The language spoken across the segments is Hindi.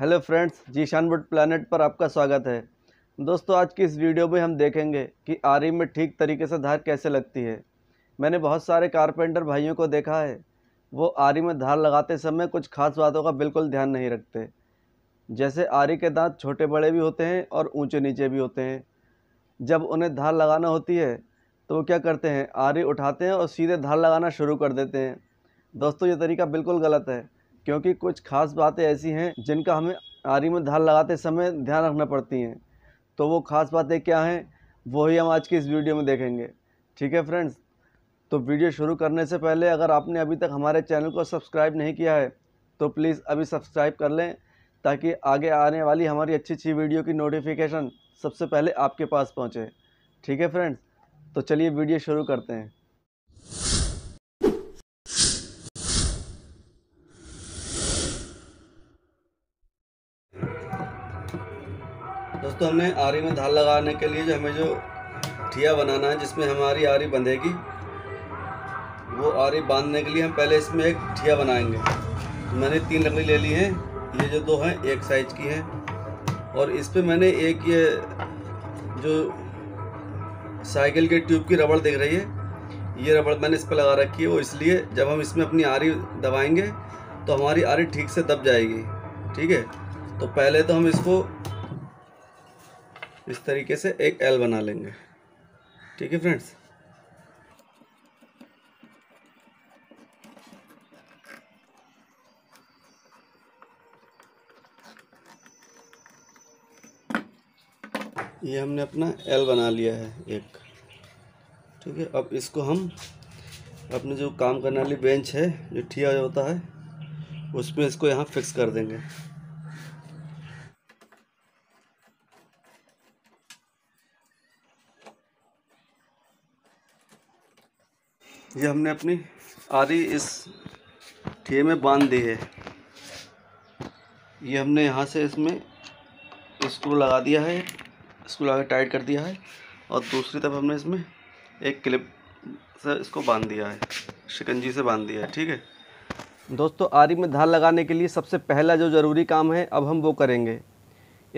hello friends Zeeshan wood plant पर आपका स्वागत है दोस्तों आज की इस वीडियो में हम देखेंगे कि आरी में ठीक तरीके से धार कैसे लगती है मैंने बहुत सारे कारपेंटर भाइयों को देखा है वो आरी में धार लगाते समय कुछ खास बातों का बिल्कुल ध्यान नहीं रखते जैसे आरी के दांत छोटे बड़े भी होते हैं और ऊँचे नीचे भी होते हैं जब उन्हें धार लगाना होती है तो वो क्या करते हैं आरी उठाते हैं और सीधे धार लगाना शुरू कर देते हैं दोस्तों ये तरीका बिल्कुल गलत है क्योंकि कुछ खास बातें ऐसी हैं जिनका हमें आरी में धार लगाते समय ध्यान रखना पड़ती हैं तो वो खास बातें क्या हैं वो ही हम आज की इस वीडियो में देखेंगे ठीक है फ्रेंड्स तो वीडियो शुरू करने से पहले अगर आपने अभी तक हमारे चैनल को सब्सक्राइब नहीं किया है तो प्लीज़ अभी सब्सक्राइब कर लें ताकि आगे आने वाली हमारी अच्छी अच्छी वीडियो की नोटिफिकेशन सबसे पहले आपके पास पहुँचे ठीक है फ्रेंड्स तो चलिए वीडियो शुरू करते हैं दोस्तों हमने आरी में धार लगाने के लिए जो हमें जो ठिया बनाना है जिसमें हमारी आरी बंधेगी वो आरी बांधने के लिए हम पहले इसमें एक ठिया बनाएंगे तो मैंने तीन लकड़ी ले ली है ये जो दो हैं एक साइज की हैं और इस पर मैंने एक ये जो साइकिल के ट्यूब की रबड़ देख रही है ये रबड़ मैंने इस पर लगा रखी है वो इसलिए जब हम इसमें अपनी आरी दबाएंगे तो हमारी आरी ठीक से दब जाएगी ठीक है तो पहले तो हम इसको इस तरीके से एक एल बना लेंगे ठीक है फ्रेंड्स ये हमने अपना एल बना लिया है एक ठीक है अब इसको हम अपने जो काम करने वाली बेंच है जो ठिया होता है उसमें इसको यहाँ फिक्स कर देंगे ये हमने अपनी आरी इस ठे में बांध दी है ये हमने यहाँ से इसमें स्क्रू लगा दिया है स्क्रू लगा टाइट कर दिया है और दूसरी तरफ हमने इसमें एक क्लिप से इसको बांध दिया है शिकंजी से बांध दिया है ठीक है दोस्तों आरी में धार लगाने के लिए सबसे पहला जो ज़रूरी काम है अब हम वो करेंगे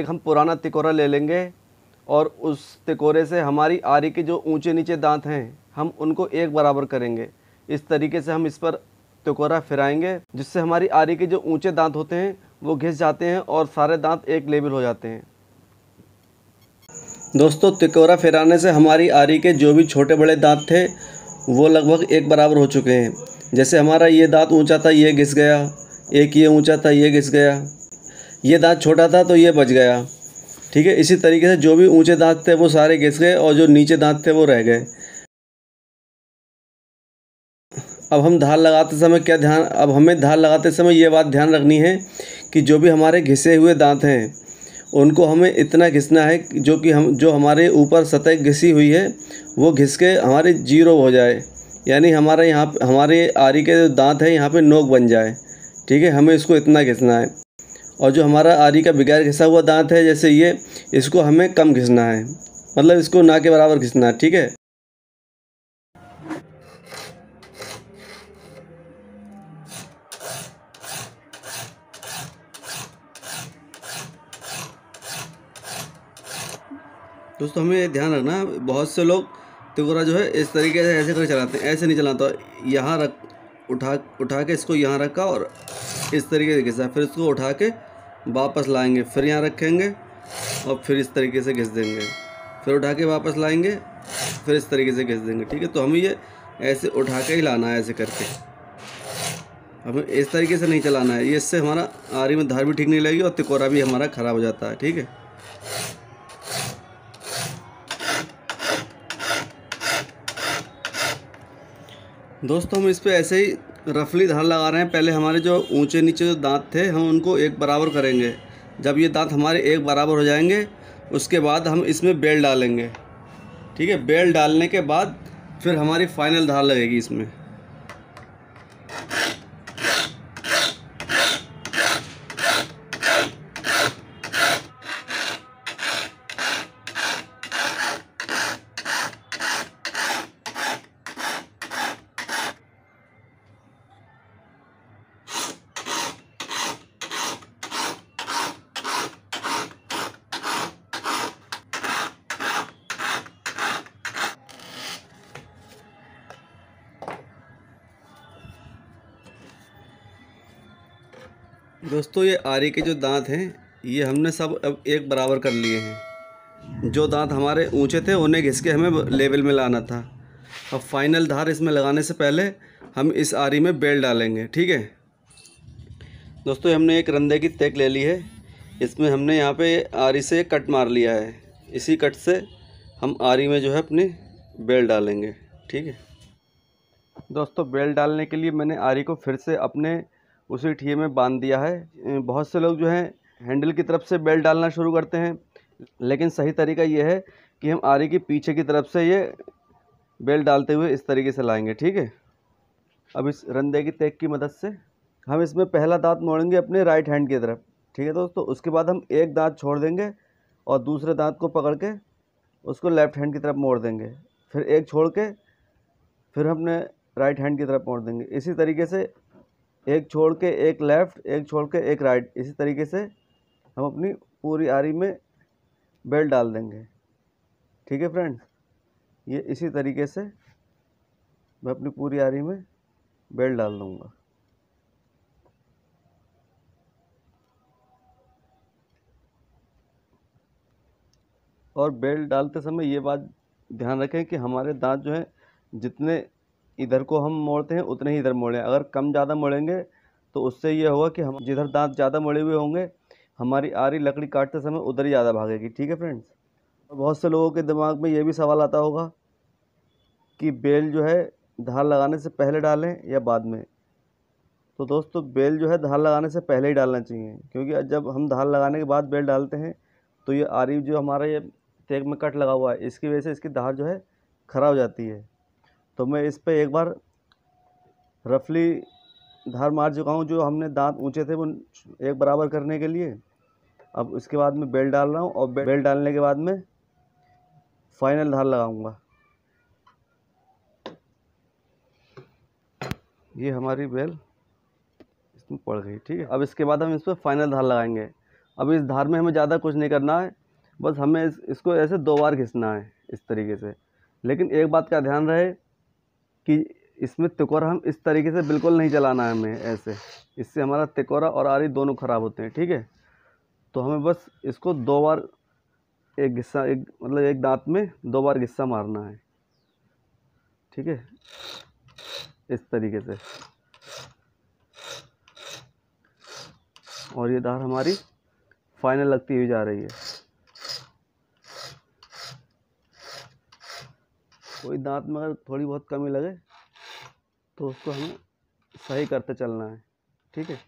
एक हम पुराना तिकोरा ले लेंगे और उस तिकोरे से हमारी आरी के जो ऊंचे नीचे दांत हैं हम उनको एक बराबर करेंगे इस तरीके से हम इस पर तिकोरा फिराएंगे जिससे हमारी आरी के जो ऊंचे दांत होते हैं वो घिस जाते हैं और सारे दांत एक लेवल हो जाते हैं दोस्तों तिकोरा फिराने से हमारी आरी के जो भी छोटे बड़े दांत थे वो लगभग एक बराबर हो चुके हैं जैसे हमारा ये दांत ऊंचा था ये घिस गया एक ये ऊंचा था ये घिस गया ये दांत छोटा था तो ये बच गया ठीक है इसी तरीके से जो भी ऊंचे दांत थे वो सारे घिस गए और जो नीचे दांत थे वो रह गए अब हम धार लगाते समय क्या ध्यान अब हमें धार लगाते समय ये बात ध्यान रखनी है कि जो भी हमारे घिसे हुए दांत हैं उनको हमें इतना घिसना है जो कि हम जो हमारे ऊपर सतह घिसी हुई है वो घिस के हमारे जीरो हो जाए यानी हमारे यहाँ हमारे आरी के जो दांत हैं यहाँ पे नोक बन जाए ठीक है हमें इसको इतना घिसना है और जो हमारा आरी का बगैर घिसा हुआ दांत है जैसे ये इसको हमें कम घिसना है मतलब इसको ना के बराबर घिसना है ठीक है दोस्तों हमें ये ध्यान रखना बहुत से लोग तिकोरा जो है इस तरीके से ऐसे कर चलाते हैं ऐसे नहीं चलाता यहाँ रख उठा उठा के इसको यहाँ रखा और इस तरीके से घिसा फिर इसको उठा के वापस लाएंगे फिर यहाँ रखेंगे और फिर इस तरीके से घिस देंगे फिर उठा के वापस लाएंगे फिर इस तरीके से घिस देंगे ठीक है तो हमें ये ऐसे उठा के ही लाना है ऐसे करके हमें इस तरीके से नहीं चलाना है ये इससे हमारा आरी में धार भी ठीक नहीं लगेगी और तिकोरा भी हमारा ख़राब हो जाता है ठीक है दोस्तों हम इस पर ऐसे ही रफली धार लगा रहे हैं पहले हमारे जो ऊंचे नीचे जो दांत थे हम उनको एक बराबर करेंगे जब ये दांत हमारे एक बराबर हो जाएंगे उसके बाद हम इसमें बेल डालेंगे ठीक है बेल डालने के बाद फिर हमारी फाइनल धार लगेगी इसमें दोस्तों ये आरी के जो दांत हैं ये हमने सब अब एक बराबर कर लिए हैं जो दांत हमारे ऊंचे थे उन्हें घिस के हमें लेवल में लाना था अब फाइनल धार इसमें लगाने से पहले हम इस आरी में बेल डालेंगे ठीक है दोस्तों हमने एक रंधे की तेक ले ली है इसमें हमने यहाँ पे आरी से कट मार लिया है इसी कट से हम आरी में जो है अपनी बेल डालेंगे ठीक है दोस्तों बेल डालने के लिए मैंने आरी को फिर से अपने उसी ठिए में बांध दिया है बहुत से लोग जो हैं हैंडल की तरफ से बेल्ट डालना शुरू करते हैं लेकिन सही तरीका ये है कि हम आरी के पीछे की तरफ से ये बेल्ट डालते हुए इस तरीके से लाएंगे ठीक है अब इस रंधे की तेक की मदद से हम इसमें पहला दांत मोड़ेंगे अपने राइट हैंड की तरफ ठीक है दोस्तों उसके बाद हम एक दांत छोड़ देंगे और दूसरे दांत को पकड़ के उसको लेफ़्ट हैंड की तरफ मोड़ देंगे फिर एक छोड़ के फिर हमने राइट हैंड की तरफ मोड़ देंगे इसी तरीके से एक छोड़ के एक लेफ़्ट एक छोड़ के एक राइट इसी तरीके से हम अपनी पूरी आरी में बेल्ट डाल देंगे ठीक है फ्रेंड्स ये इसी तरीके से मैं अपनी पूरी आरी में बेल्ट डाल दूँगा और बेल्ट डालते समय ये बात ध्यान रखें कि हमारे दांत जो हैं जितने इधर को हम मोड़ते हैं उतने ही इधर मोड़ें अगर कम ज़्यादा मोड़ेंगे तो उससे ये होगा कि हम जिधर दांत ज़्यादा मोड़े हुए होंगे हमारी आरी लकड़ी काटते समय उधर ही ज़्यादा भागेगी ठीक है फ्रेंड्स बहुत से लोगों के दिमाग में ये भी सवाल आता होगा कि बेल जो है धार लगाने से पहले डालें या बाद में तो दोस्तों बेल जो है धार लगाने से पहले ही डालना चाहिए क्योंकि जब हम धार लगाने के बाद बेल डालते हैं तो ये आरी जो हमारा ये टेक में कट लगा हुआ है इसकी वजह से इसकी धार जो है ख़राब हो जाती है तो मैं इस पर एक बार रफली धार मार चुका हूँ जो हमने दांत ऊंचे थे वो एक बराबर करने के लिए अब उसके बाद में बेल्ट डाल रहा हूँ और बेल्ट डालने के बाद में फाइनल धार लगाऊंगा ये हमारी बेल इसमें पड़ गई ठीक है अब इसके बाद हम इस पर फाइनल धार लगाएंगे अब इस धार में हमें ज़्यादा कुछ नहीं करना है बस हमें इस, इसको ऐसे दो बार घिसना है इस तरीके से लेकिन एक बात का ध्यान रहे कि इसमें तिकोरा हम इस तरीके से बिल्कुल नहीं चलाना है हमें ऐसे इससे हमारा तिकोरा और आरी दोनों ख़राब होते हैं ठीक है तो हमें बस इसको दो बार एक घिस्सा एक मतलब एक दांत में दो बार घिस्सा मारना है ठीक है इस तरीके से और ये दार हमारी फाइनल लगती हुई जा रही है कोई दांत में अगर थोड़ी बहुत कमी लगे तो उसको हमें सही करते चलना है ठीक है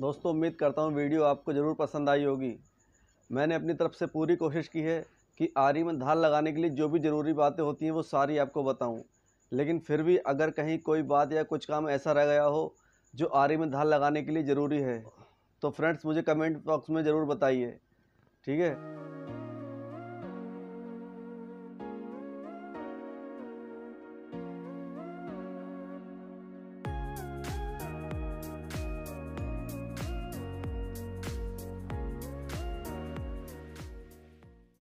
दोस्तों उम्मीद करता हूँ वीडियो आपको ज़रूर पसंद आई होगी मैंने अपनी तरफ से पूरी कोशिश की है कि आरी में धार लगाने के लिए जो भी ज़रूरी बातें होती हैं वो सारी आपको बताऊँ लेकिन फिर भी अगर कहीं कोई बात या कुछ काम ऐसा रह गया हो जो आरी में धार लगाने के लिए ज़रूरी है तो फ्रेंड्स मुझे कमेंट बॉक्स में ज़रूर बताइए ठीक है